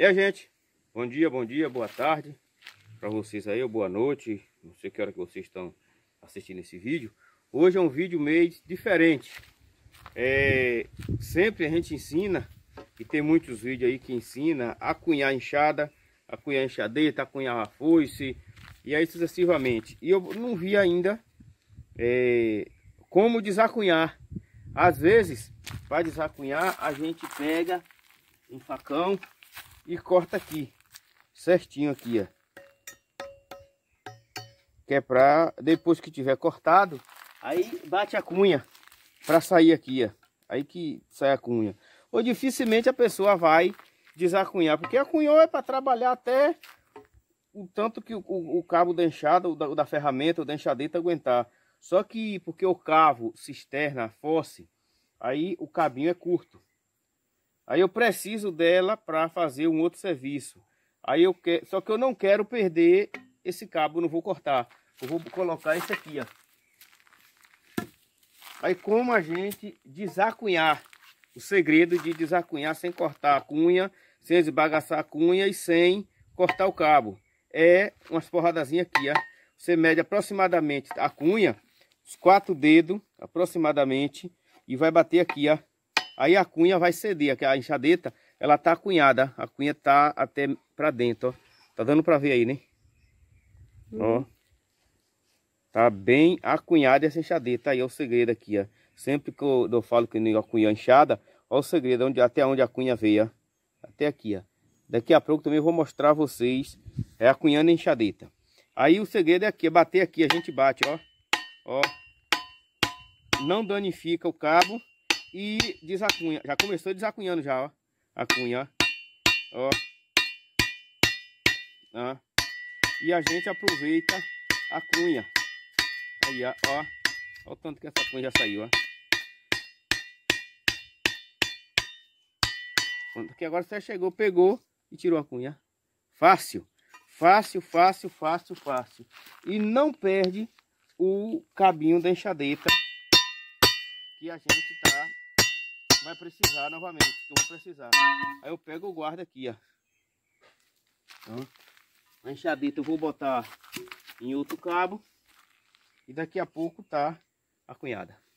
E a gente, bom dia, bom dia, boa tarde para vocês aí, boa noite, não sei que hora que vocês estão assistindo esse vídeo. Hoje é um vídeo meio diferente. É, sempre a gente ensina, e tem muitos vídeos aí que ensina a cunhar enxada, a cunhar enxadeta, a cunhar a foice, e aí sucessivamente. E eu não vi ainda é, como desacunhar. Às vezes, para desacunhar, a gente pega um facão e corta aqui, certinho aqui, ó. Que é pra, depois que tiver cortado, aí bate a cunha pra sair aqui, ó. Aí que sai a cunha. Ou dificilmente a pessoa vai desacunhar, porque a cunhou é para trabalhar até o tanto que o, o, o cabo da enxada, o da, o da ferramenta, o da enxadeta aguentar. Só que porque o cavo, cisterna, fosse, aí o cabinho é curto. Aí eu preciso dela para fazer um outro serviço. Aí eu que... Só que eu não quero perder esse cabo, não vou cortar. Eu vou colocar esse aqui, ó. Aí como a gente desacunhar. O segredo de desacunhar sem cortar a cunha, sem esbagaçar a cunha e sem cortar o cabo. É umas porradazinhas aqui, ó. Você mede aproximadamente a cunha, os quatro dedos aproximadamente, e vai bater aqui, ó. Aí a cunha vai ceder, a enxadeta, ela tá acunhada. A cunha tá até para dentro, ó. Tá dando para ver aí, né? Ó. Uhum. Tá bem acunhada essa enxadeta. Aí é o segredo aqui, ó. Sempre que eu, eu falo que a cunha é enxada, ó o segredo, onde, até onde a cunha veio, ó. Até aqui, ó. Daqui a pouco também vou mostrar a vocês é a enxadeta. Aí o segredo é aqui, é bater aqui, a gente bate, ó. Ó. Não danifica o cabo e desacunha. Já começou desacunhando já, ó. A cunha, ó. ó. E a gente aproveita a cunha. Aí, ó. Olha o tanto que essa cunha já saiu, ó. Pronto, aqui agora você chegou, pegou e tirou a cunha. Fácil. Fácil, fácil, fácil, fácil. E não perde o cabinho da enxadeta que a gente tá vai precisar novamente, que eu vou precisar. Aí eu pego o guarda aqui, ó. Então, a enxadita eu vou botar em outro cabo e daqui a pouco tá a cunhada.